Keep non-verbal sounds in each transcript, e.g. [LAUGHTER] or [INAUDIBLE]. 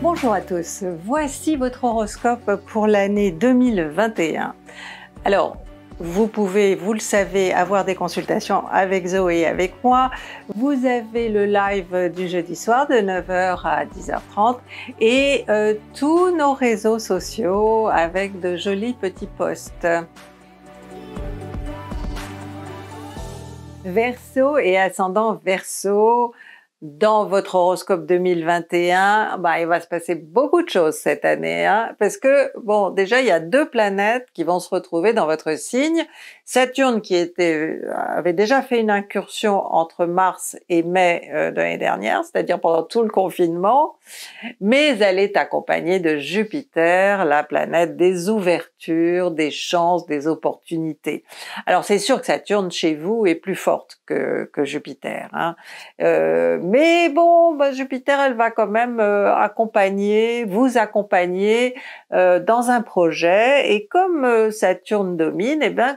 Bonjour à tous, voici votre horoscope pour l'année 2021. Alors, vous pouvez, vous le savez, avoir des consultations avec Zoé et avec moi. Vous avez le live du jeudi soir de 9h à 10h30 et euh, tous nos réseaux sociaux avec de jolis petits posts. Verseau et ascendant Verseau, dans votre horoscope 2021, bah, il va se passer beaucoup de choses cette année, hein, parce que bon, déjà il y a deux planètes qui vont se retrouver dans votre signe. Saturne qui était euh, avait déjà fait une incursion entre mars et mai euh, de l'année dernière, c'est-à-dire pendant tout le confinement, mais elle est accompagnée de Jupiter, la planète des ouvertures, des chances, des opportunités. Alors c'est sûr que Saturne chez vous est plus forte que, que Jupiter. Hein, euh, mais bon, bah, Jupiter, elle va quand même euh, accompagner, vous accompagner euh, dans un projet. Et comme euh, Saturne domine, eh ben,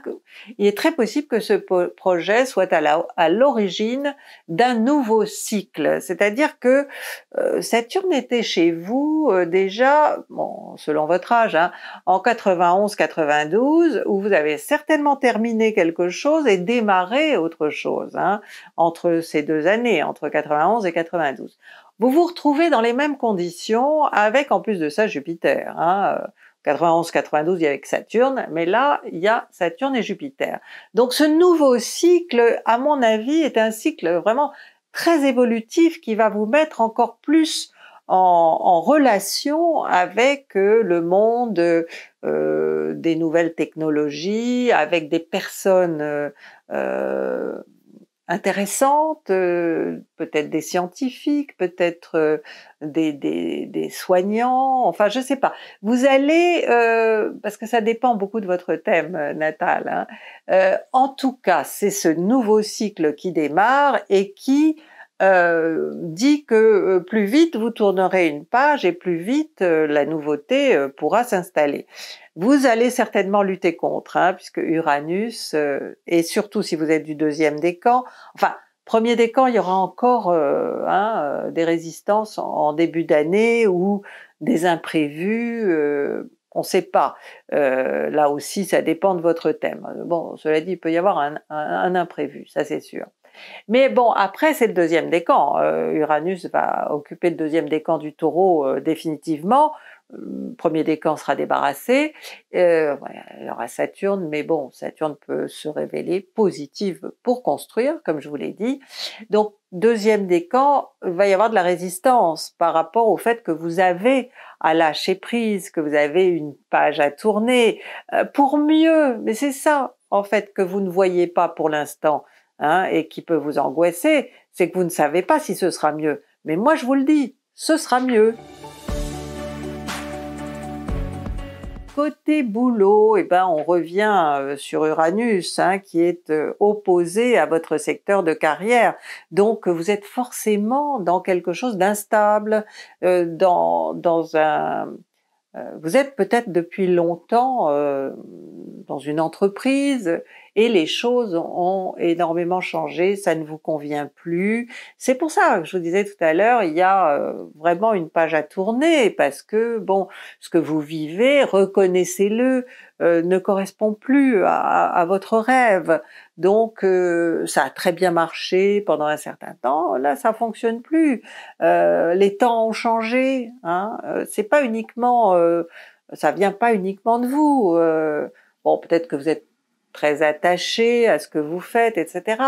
il est très possible que ce projet soit à l'origine à d'un nouveau cycle. C'est-à-dire que euh, Saturne était chez vous déjà, bon, selon votre âge, hein, en 91-92, où vous avez certainement terminé quelque chose et démarré autre chose hein, entre ces deux années, entre 91 91 et 92. Vous vous retrouvez dans les mêmes conditions avec en plus de ça Jupiter. Hein, 91, euh, 92, il y avait Saturne, mais là, il y a Saturne et Jupiter. Donc ce nouveau cycle, à mon avis, est un cycle vraiment très évolutif qui va vous mettre encore plus en, relation avec euh, le monde euh, des nouvelles technologies, avec des personnes intéressantes, euh, peut-être des scientifiques, peut-être euh, des, soignants, enfin je sais pas. Vous allez, euh, parce que ça dépend beaucoup de votre thème natal, hein, en tout cas c'est ce nouveau cycle qui démarre et qui euh, dit que euh, plus vite vous tournerez une page et plus vite euh, la nouveauté pourra s'installer. Vous allez certainement lutter contre, hein, puisque Uranus, et surtout si vous êtes du deuxième décan, enfin, premier décan, il y aura encore hein, des résistances en, début d'année ou des imprévus. on ne sait pas. là aussi, ça dépend de votre thème. Bon, cela dit, il peut y avoir un imprévu, ça c'est sûr. Mais bon, après, c'est le deuxième décan. Euh, Uranus va occuper le deuxième décan du taureau euh, définitivement. Le euh, premier décan sera débarrassé. Alors il y aura Saturne, mais bon, Saturne peut se révéler positive pour construire, comme je vous l'ai dit. Donc, deuxième décan, il va y avoir de la résistance par rapport au fait que vous avez à lâcher prise, que vous avez une page à tourner pour mieux. Mais c'est ça, en fait, que vous ne voyez pas pour l'instant. Hein, et qui peut vous angoisser, c'est que vous ne savez pas si ce sera mieux. Mais moi, je vous le dis, ce sera mieux. Côté boulot, eh ben, on revient euh, sur Uranus, hein, qui est euh, opposé à votre secteur de carrière. Donc, vous êtes forcément dans quelque chose d'instable, euh, dans, dans vous êtes peut-être depuis longtemps dans une entreprise et les choses ont énormément changé, ça ne vous convient plus. C'est pour ça que je vous disais tout à l'heure, il y a euh, vraiment une page à tourner parce que bon, ce que vous vivez, reconnaissez-le, euh, ne correspond plus à, votre rêve. Donc euh, ça a très bien marché pendant un certain temps, là ça fonctionne plus. les temps ont changé. Hein. c'est pas uniquement, ça vient pas uniquement de vous. bon, peut-être que vous êtes très attaché à ce que vous faites, etc.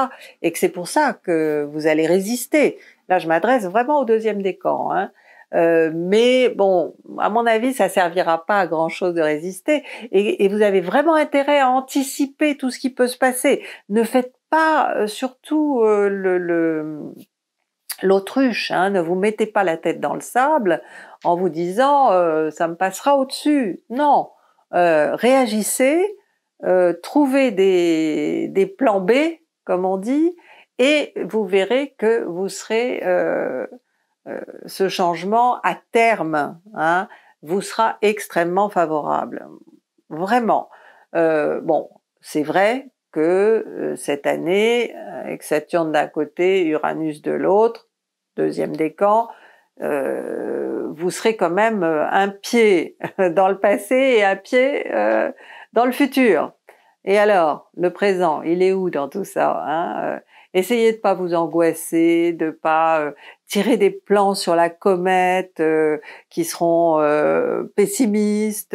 Et que c'est pour ça que vous allez résister. Là, je m'adresse vraiment au deuxième décan. Hein. Euh, mais bon, à mon avis, ça servira pas à grand chose de résister. Et, vous avez vraiment intérêt à anticiper tout ce qui peut se passer. Ne faites pas euh, surtout euh, le, l'autruche. Hein, ne vous mettez pas la tête dans le sable en vous disant ça me passera au-dessus. Non, réagissez euh, trouver des, plans B, comme on dit, et vous verrez que vous serez euh, euh, ce changement à terme hein, vous sera extrêmement favorable. Vraiment. bon, c'est vrai que cette année, avec Saturne d'un côté, Uranus de l'autre, deuxième décan, vous serez quand même un pied [LAUGHS] dans le passé et un pied dans le futur. Et alors, le présent, il est où dans tout ça hein euh, Essayez de pas vous angoisser, de pas euh, tirer des plans sur la comète euh, qui seront pessimistes.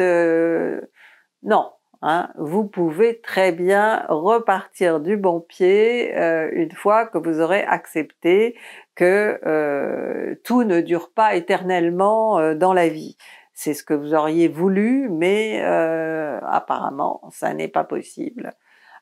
non, hein, vous pouvez très bien repartir du bon pied une fois que vous aurez accepté que tout ne dure pas éternellement dans la vie c'est ce que vous auriez voulu, mais euh, apparemment, ça n'est pas possible.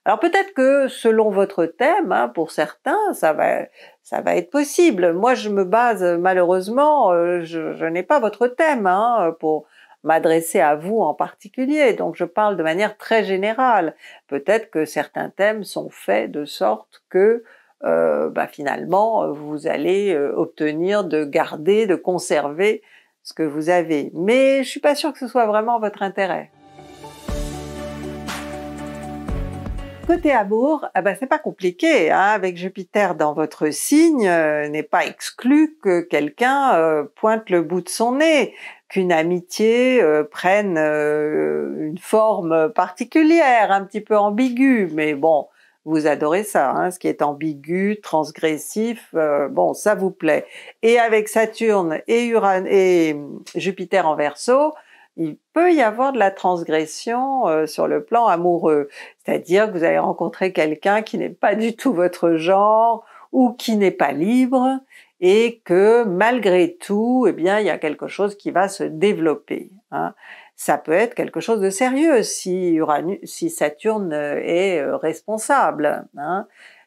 Alors peut-être que selon votre thème, hein, pour certains, ça va, ça va être possible. Moi, je me base malheureusement, euh, je, n'ai pas votre thème hein, pour m'adresser à vous en particulier, donc je parle de manière très générale. Peut-être que certains thèmes sont faits de sorte que euh, bah, finalement, vous allez euh, obtenir de garder, de conserver ce que vous avez, mais je suis pas sûre que ce soit vraiment votre intérêt. côté amour, ah ben c'est pas compliqué. Hein, avec Jupiter dans votre signe, euh, n'est pas exclu que quelqu'un euh, pointe le bout de son nez, qu'une amitié euh, prenne une forme particulière, un petit peu ambiguë. Mais bon, vous adorez ça, hein, ce qui est ambigu, transgressif, euh, bon, ça vous plaît. Et avec Saturne et, Uran et hum, Jupiter en Verseau, il peut y avoir de la transgression euh, sur le plan amoureux, c'est-à-dire que vous allez rencontrer quelqu'un qui n'est pas du tout votre genre ou qui n'est pas libre et que malgré tout, eh bien, il y a quelque chose qui va se développer. Hein ça peut être quelque chose de sérieux si, Uranus, si Saturne euh, est euh, responsable. Hein.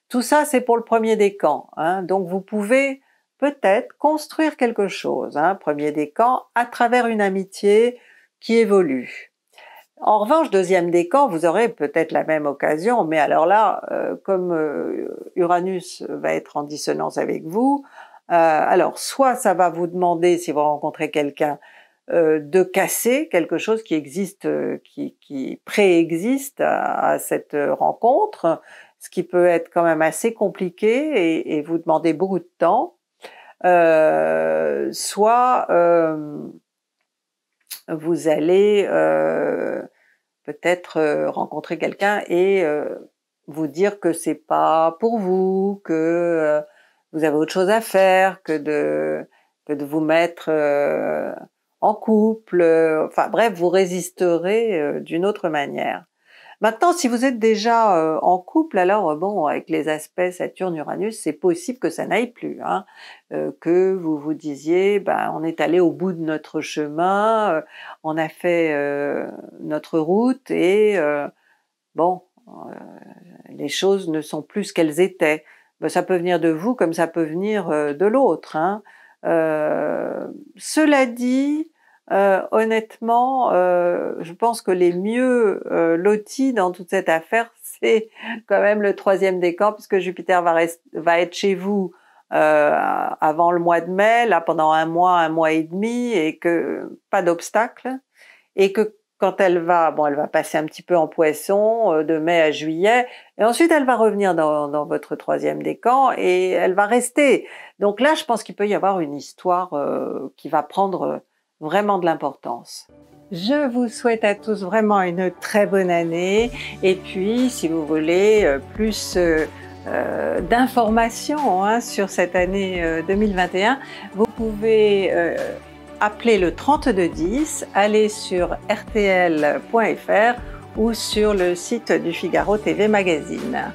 Tout ça, c'est pour le premier décan. Hein. Donc vous pouvez peut-être construire quelque chose, hein, premier décan, à travers une amitié qui évolue. En revanche, deuxième décan, vous aurez peut-être la même occasion, mais alors là, euh, comme Uranus va être en dissonance avec vous, alors soit ça va vous demander, si vous rencontrez quelqu'un, euh, de casser quelque chose qui existe, euh, qui, préexiste à, cette euh, rencontre, ce qui peut être quand même assez compliqué et, vous demander beaucoup de temps. soit vous allez peut-être rencontrer quelqu'un et vous dire que c'est pas pour vous, que vous avez autre chose à faire que de, que de vous mettre en couple, euh, enfin bref, vous résisterez euh, d'une autre manière. Maintenant, si vous êtes déjà euh, en couple, alors bon, avec les aspects Saturne-Uranus, c'est possible que ça n'aille plus, hein, que vous vous disiez, ben, on est allé au bout de notre chemin, on a fait notre route et bon, les choses ne sont plus ce qu'elles étaient. Ben, ça peut venir de vous comme ça peut venir de l'autre. Hein. cela dit, euh, honnêtement, euh, je pense que les mieux euh, lotis dans toute cette affaire, [LAUGHS] c'est quand même le troisième décan, puisque Jupiter va, être chez vous avant le mois de mai, là pendant un mois, un mois et demi, et que pas d'obstacle, et que quand elle va, bon, elle va passer un petit peu en poisson de mai à juillet, et ensuite elle va revenir dans, dans votre troisième décan et elle va rester. Donc là, je pense qu'il peut y avoir une histoire qui va prendre vraiment de l'importance. Je vous souhaite à tous vraiment une très bonne année et puis si vous voulez euh, plus euh, euh, d'informations hein, sur cette année 2021, vous pouvez appeler le 3210, aller sur rtl.fr ou sur le site du Figaro TV Magazine.